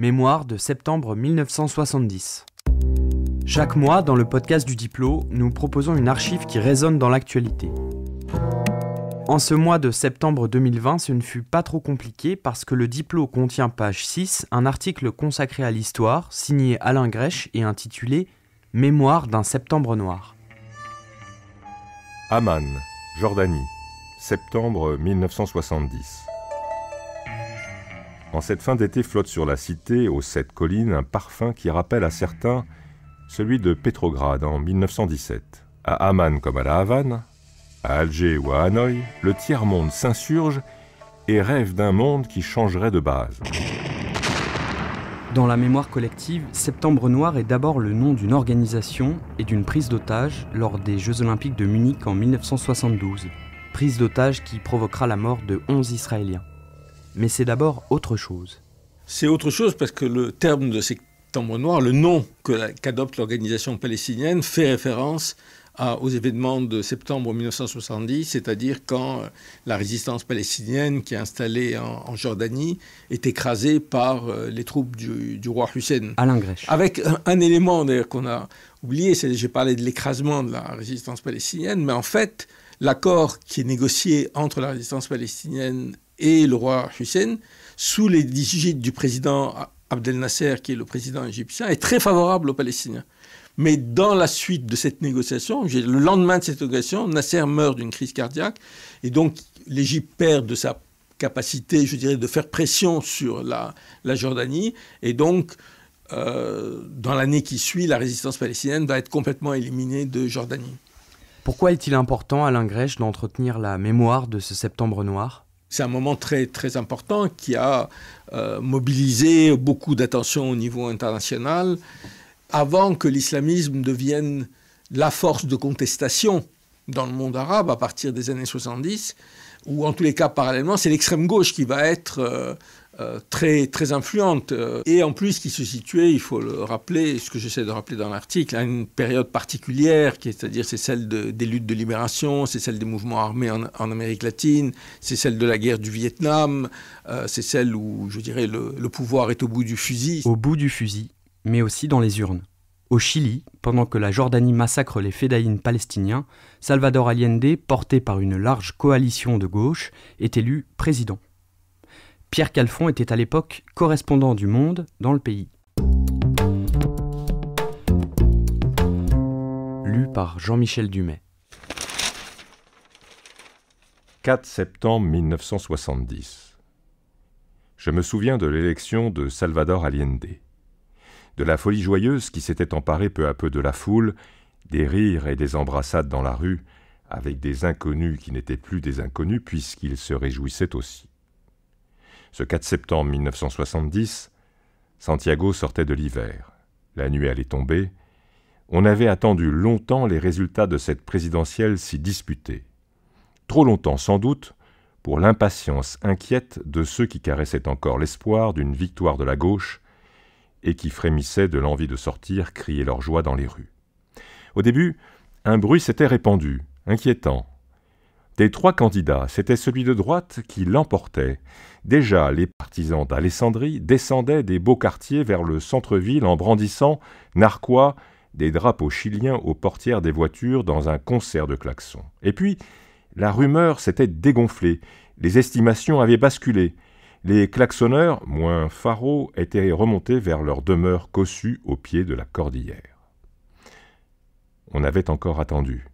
Mémoire de septembre 1970. Chaque mois, dans le podcast du Diplo, nous proposons une archive qui résonne dans l'actualité. En ce mois de septembre 2020, ce ne fut pas trop compliqué parce que le Diplo contient page 6 un article consacré à l'histoire, signé Alain Grèche et intitulé Mémoire d'un septembre noir. Amman, Jordanie, septembre 1970. En cette fin d'été flotte sur la cité, aux sept collines, un parfum qui rappelle à certains celui de Petrograd en 1917. À Amman comme à la Havane, à Alger ou à Hanoï, le tiers-monde s'insurge et rêve d'un monde qui changerait de base. Dans la mémoire collective, Septembre Noir est d'abord le nom d'une organisation et d'une prise d'otage lors des Jeux Olympiques de Munich en 1972. Prise d'otage qui provoquera la mort de 11 Israéliens mais c'est d'abord autre chose. C'est autre chose parce que le terme de septembre noir, le nom qu'adopte l'organisation palestinienne, fait référence aux événements de septembre 1970, c'est-à-dire quand euh, la résistance palestinienne qui est installée en, Jordanie est écrasée par euh, les troupes du, roi Hussein. Alain Grèche. Avec un, un élément d'ailleurs qu'on a oublié, j'ai parlé de l'écrasement de la résistance palestinienne, mais en fait, l'accord qui est négocié entre la résistance palestinienne et le roi Hussein, sous les digites du président Abdel Nasser, qui est le président égyptien, est très favorable aux Palestiniens. Mais dans la suite de cette négociation, le lendemain de cette négociation, Nasser meurt d'une crise cardiaque et donc l'Égypte perd de sa capacité, je dirais, de faire pression sur la, Jordanie et donc euh, dans l'année qui suit, la résistance palestinienne va être complètement éliminée de Jordanie. Pourquoi est-il important, à Grèche, d'entretenir la mémoire de ce septembre noir c'est un moment très, très important qui a euh, mobilisé beaucoup d'attention au niveau international avant que l'islamisme devienne la force de contestation dans le monde arabe à partir des années 70, ou en tous les cas parallèlement, c'est l'extrême gauche qui va être euh, euh, très, très influente, euh, et en plus qui se situait, il faut le rappeler, ce que j'essaie de rappeler dans l'article, à une période particulière, c'est-à-dire c'est celle des luttes de libération, c'est celle des mouvements armés en, Amérique latine, c'est celle de la guerre du Vietnam, euh, c'est celle où, je dirais, le, pouvoir est au bout du fusil. Au bout du fusil, mais aussi dans les urnes. Au Chili, pendant que la Jordanie massacre les fédaïnes palestiniens, Salvador Allende, porté par une large coalition de gauche, est élu président. Pierre Calfon était à l'époque correspondant du Monde dans le pays. Lu par Jean-Michel Dumay. 4 septembre 1970. Je me souviens de l'élection de Salvador Allende, de la folie joyeuse qui s'était emparée peu à peu de la foule, des rires et des embrassades dans la rue, avec des inconnus qui n'étaient plus des inconnus puisqu'ils se réjouissaient aussi. Ce 4 septembre 1970, Santiago sortait de l'hiver. La nuit allait tomber. On avait attendu longtemps les résultats de cette présidentielle si disputée. Trop longtemps sans doute pour l'impatience inquiète de ceux qui caressaient encore l'espoir d'une victoire de la gauche et qui frémissaient de l'envie de sortir crier leur joie dans les rues. Au début, un bruit s'était répandu, inquiétant, des trois candidats, c'était celui de droite qui l'emportait. Déjà, les partisans d'Alessandrie descendaient des beaux quartiers vers le centre-ville en brandissant, narquois, des drapeaux chiliens aux portières des voitures dans un concert de klaxons. Et puis, la rumeur s'était dégonflée, les estimations avaient basculé. Les klaxonneurs, moins farauds étaient remontés vers leur demeure cossue au pied de la cordillère. On avait encore attendu.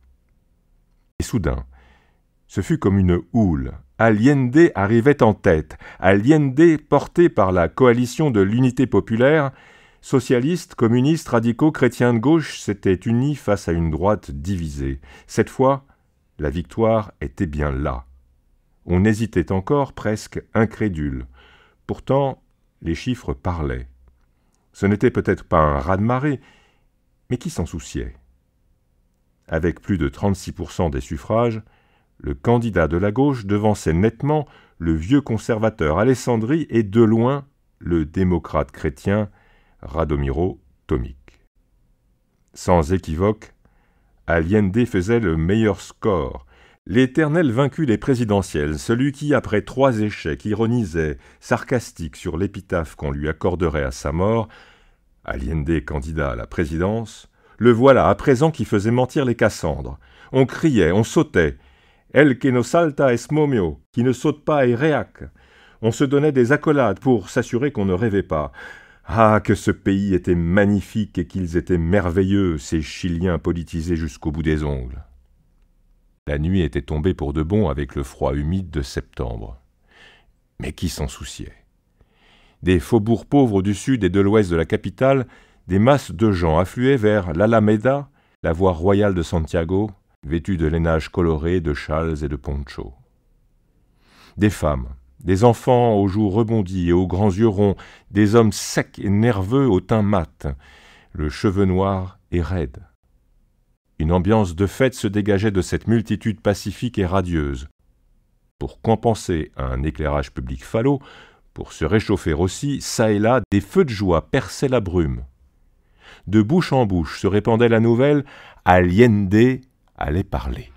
Et soudain, ce fut comme une houle. Allende arrivait en tête. Allende, porté par la coalition de l'unité populaire, socialistes, communistes, radicaux, chrétiens de gauche s'étaient unis face à une droite divisée. Cette fois, la victoire était bien là. On hésitait encore, presque incrédule. Pourtant, les chiffres parlaient. Ce n'était peut-être pas un raz-de-marée, mais qui s'en souciait Avec plus de 36% des suffrages, le candidat de la gauche devançait nettement le vieux conservateur Alessandri et de loin le démocrate chrétien Radomiro Tomic. Sans équivoque, Aliende faisait le meilleur score. L'éternel vaincu des présidentielles, celui qui, après trois échecs, ironisait, sarcastique sur l'épitaphe qu'on lui accorderait à sa mort, Aliende candidat à la présidence, le voilà à présent qui faisait mentir les Cassandres. On criait, on sautait, El que no salta es momio, qui ne saute pas est réac. On se donnait des accolades pour s'assurer qu'on ne rêvait pas. Ah, que ce pays était magnifique et qu'ils étaient merveilleux, ces Chiliens politisés jusqu'au bout des ongles. La nuit était tombée pour de bon avec le froid humide de septembre. Mais qui s'en souciait Des faubourgs pauvres du sud et de l'ouest de la capitale, des masses de gens affluaient vers l'Alameda, la voie royale de Santiago, vêtus de lainage coloré, de châles et de ponchos. Des femmes, des enfants aux joues rebondies et aux grands yeux ronds, des hommes secs et nerveux au teint mat, le cheveu noir et raide. Une ambiance de fête se dégageait de cette multitude pacifique et radieuse. Pour compenser un éclairage public falot, pour se réchauffer aussi, çà et là, des feux de joie perçaient la brume. De bouche en bouche se répandait la nouvelle Allende allait parler.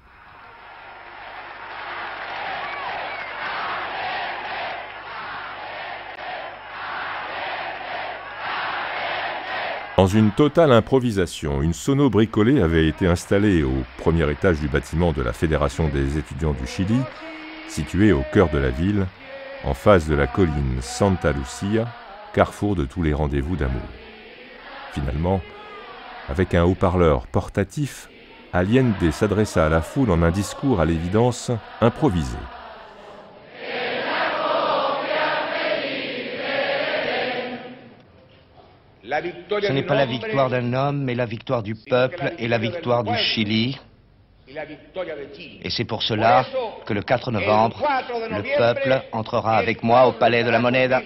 Dans une totale improvisation, une sono bricolée avait été installée au premier étage du bâtiment de la Fédération des étudiants du Chili, située au cœur de la ville, en face de la colline Santa Lucia, carrefour de tous les rendez-vous d'amour. Finalement, avec un haut-parleur portatif Aliende s'adressa à la foule en un discours à l'évidence improvisé. Ce n'est pas la victoire d'un homme, mais la victoire du peuple et la victoire du Chili. Et c'est pour cela que le 4 novembre, le peuple entrera avec moi au Palais de la Moneda.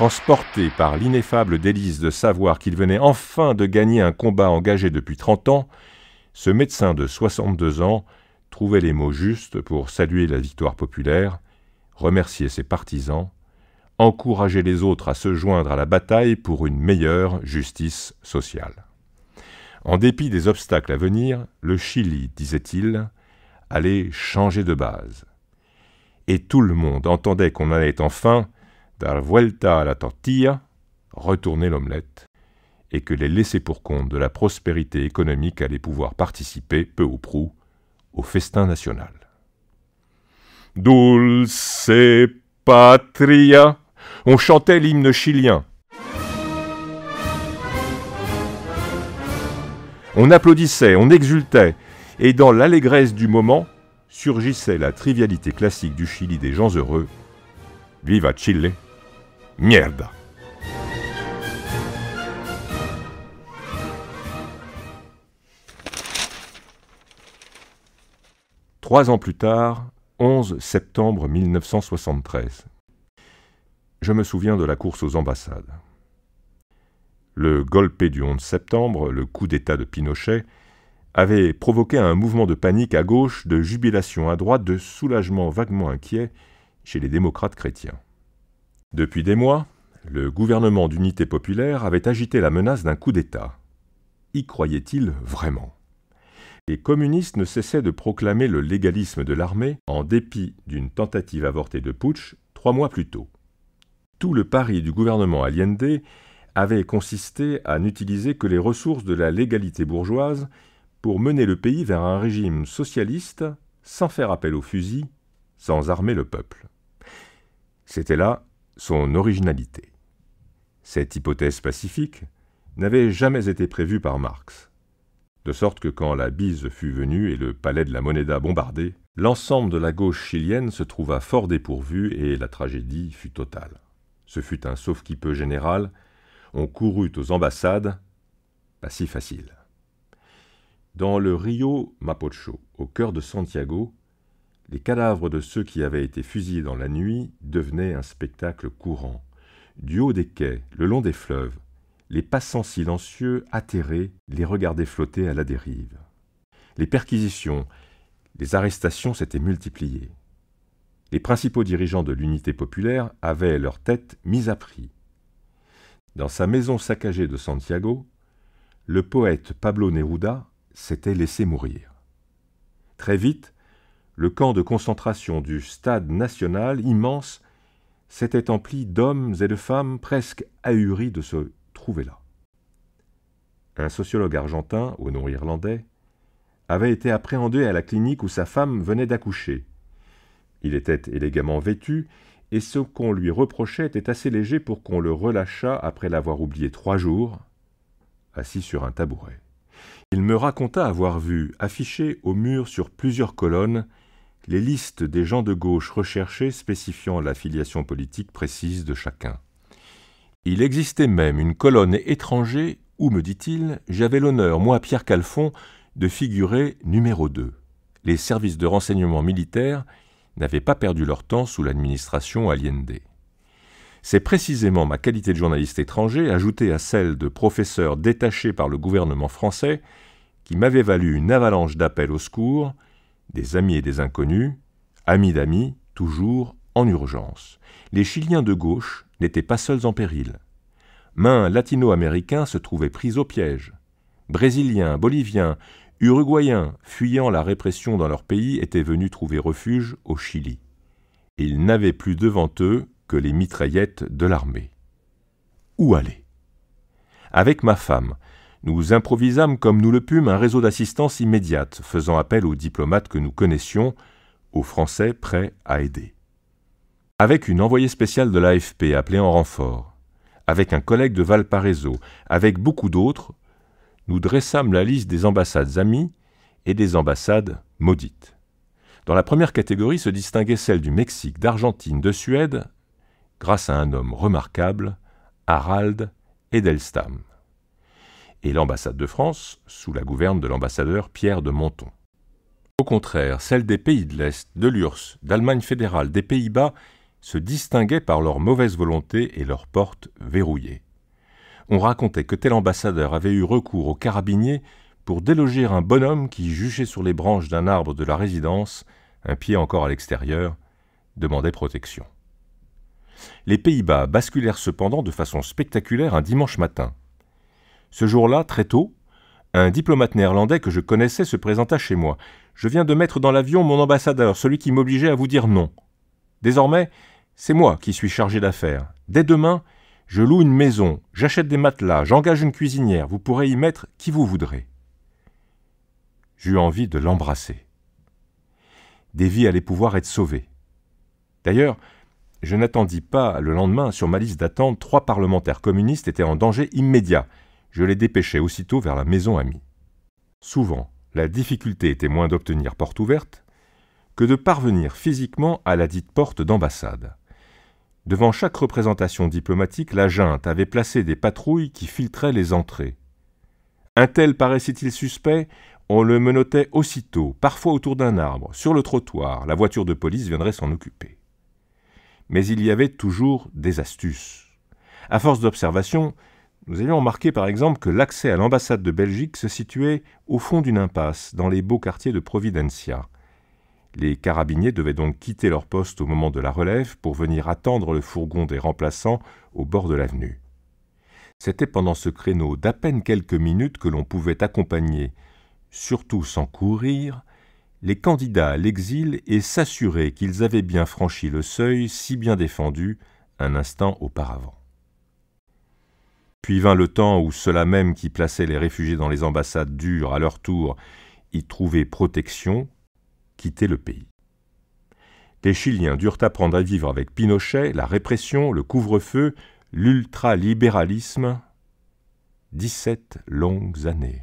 Transporté par l'ineffable délice de savoir qu'il venait enfin de gagner un combat engagé depuis 30 ans, ce médecin de 62 ans trouvait les mots justes pour saluer la victoire populaire, remercier ses partisans, encourager les autres à se joindre à la bataille pour une meilleure justice sociale. En dépit des obstacles à venir, le Chili, disait-il, allait changer de base. Et tout le monde entendait qu'on allait enfin dar vuelta a la tortilla, retourner l'omelette, et que les laissés pour compte de la prospérité économique allaient pouvoir participer, peu ou prou, au festin national. Dulce patria, on chantait l'hymne chilien. On applaudissait, on exultait, et dans l'allégresse du moment surgissait la trivialité classique du Chili des gens heureux. Viva Chile! Mierda. Trois ans plus tard, 11 septembre 1973. Je me souviens de la course aux ambassades. Le golpe du 11 septembre, le coup d'État de Pinochet, avait provoqué un mouvement de panique à gauche, de jubilation à droite, de soulagement vaguement inquiet chez les démocrates chrétiens. Depuis des mois, le gouvernement d'unité populaire avait agité la menace d'un coup d'État. Y croyait-il vraiment Les communistes ne cessaient de proclamer le légalisme de l'armée en dépit d'une tentative avortée de putsch trois mois plus tôt. Tout le pari du gouvernement Allende avait consisté à n'utiliser que les ressources de la légalité bourgeoise pour mener le pays vers un régime socialiste sans faire appel aux fusils, sans armer le peuple. C'était là son originalité. Cette hypothèse pacifique n'avait jamais été prévue par Marx, de sorte que quand la bise fut venue et le palais de la Moneda bombardé, l'ensemble de la gauche chilienne se trouva fort dépourvu et la tragédie fut totale. Ce fut un sauf qui peut général, on courut aux ambassades, pas si facile. Dans le Rio Mapocho, au cœur de Santiago, les cadavres de ceux qui avaient été fusillés dans la nuit devenaient un spectacle courant. Du haut des quais, le long des fleuves, les passants silencieux, atterrés, les regardaient flotter à la dérive. Les perquisitions, les arrestations s'étaient multipliées. Les principaux dirigeants de l'unité populaire avaient leur tête mise à prix. Dans sa maison saccagée de Santiago, le poète Pablo Neruda s'était laissé mourir. Très vite, le camp de concentration du stade national, immense, s'était empli d'hommes et de femmes presque ahuris de se trouver là. Un sociologue argentin, au nom irlandais, avait été appréhendé à la clinique où sa femme venait d'accoucher. Il était élégamment vêtu, et ce qu'on lui reprochait était assez léger pour qu'on le relâchât après l'avoir oublié trois jours, assis sur un tabouret. Il me raconta avoir vu affiché au mur sur plusieurs colonnes les listes des gens de gauche recherchés spécifiant la filiation politique précise de chacun. Il existait même une colonne étranger où, me dit-il, j'avais l'honneur, moi, Pierre Calfon, de figurer numéro 2. Les services de renseignement militaire n'avaient pas perdu leur temps sous l'administration Allende. C'est précisément ma qualité de journaliste étranger, ajoutée à celle de professeur détaché par le gouvernement français, qui m'avait valu une avalanche d'appels au secours des amis et des inconnus, amis d'amis, toujours en urgence. Les Chiliens de gauche n'étaient pas seuls en péril. Mains latino-américains se trouvaient pris au piège. Brésiliens, Boliviens, Uruguayens, fuyant la répression dans leur pays, étaient venus trouver refuge au Chili. Ils n'avaient plus devant eux que les mitraillettes de l'armée. Où aller Avec ma femme, nous improvisâmes comme nous le pûmes un réseau d'assistance immédiate, faisant appel aux diplomates que nous connaissions, aux Français prêts à aider. Avec une envoyée spéciale de l'AFP appelée en renfort, avec un collègue de Valparaiso, avec beaucoup d'autres, nous dressâmes la liste des ambassades amies et des ambassades maudites. Dans la première catégorie se distinguait celle du Mexique, d'Argentine, de Suède, grâce à un homme remarquable, Harald Edelstam et l'ambassade de France sous la gouverne de l'ambassadeur Pierre de Monton. Au contraire, celles des pays de l'Est, de l'Urse, d'Allemagne fédérale, des Pays-Bas se distinguaient par leur mauvaise volonté et leurs portes verrouillées. On racontait que tel ambassadeur avait eu recours aux carabiniers pour déloger un bonhomme qui, juché sur les branches d'un arbre de la résidence, un pied encore à l'extérieur, demandait protection. Les Pays-Bas basculèrent cependant de façon spectaculaire un dimanche matin. Ce jour-là, très tôt, un diplomate néerlandais que je connaissais se présenta chez moi. Je viens de mettre dans l'avion mon ambassadeur, celui qui m'obligeait à vous dire non. Désormais, c'est moi qui suis chargé d'affaires. Dès demain, je loue une maison, j'achète des matelas, j'engage une cuisinière, vous pourrez y mettre qui vous voudrez. J'eus envie de l'embrasser. Des vies allaient pouvoir être sauvées. D'ailleurs, je n'attendis pas le lendemain, sur ma liste d'attente, trois parlementaires communistes étaient en danger immédiat je les dépêchais aussitôt vers la maison amie. Souvent, la difficulté était moins d'obtenir porte ouverte que de parvenir physiquement à la dite porte d'ambassade. Devant chaque représentation diplomatique, la junte avait placé des patrouilles qui filtraient les entrées. Un tel paraissait-il suspect On le menottait aussitôt, parfois autour d'un arbre, sur le trottoir, la voiture de police viendrait s'en occuper. Mais il y avait toujours des astuces. À force d'observation, nous avions remarqué par exemple que l'accès à l'ambassade de Belgique se situait au fond d'une impasse, dans les beaux quartiers de Providencia. Les carabiniers devaient donc quitter leur poste au moment de la relève pour venir attendre le fourgon des remplaçants au bord de l'avenue. C'était pendant ce créneau d'à peine quelques minutes que l'on pouvait accompagner, surtout sans courir, les candidats à l'exil et s'assurer qu'ils avaient bien franchi le seuil si bien défendu un instant auparavant. Puis vint le temps où ceux-là même qui plaçaient les réfugiés dans les ambassades dures, à leur tour, y trouvaient protection, quittaient le pays. Les Chiliens durent apprendre à vivre avec Pinochet, la répression, le couvre-feu, l'ultralibéralisme. 17 longues années.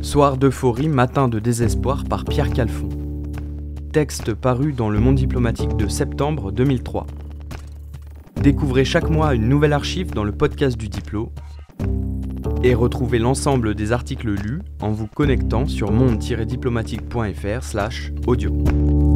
Soir d'euphorie, matin de désespoir par Pierre Calfon texte paru dans Le Monde diplomatique de septembre 2003. Découvrez chaque mois une nouvelle archive dans le podcast du Diplo et retrouvez l'ensemble des articles lus en vous connectant sur monde-diplomatique.fr/audio.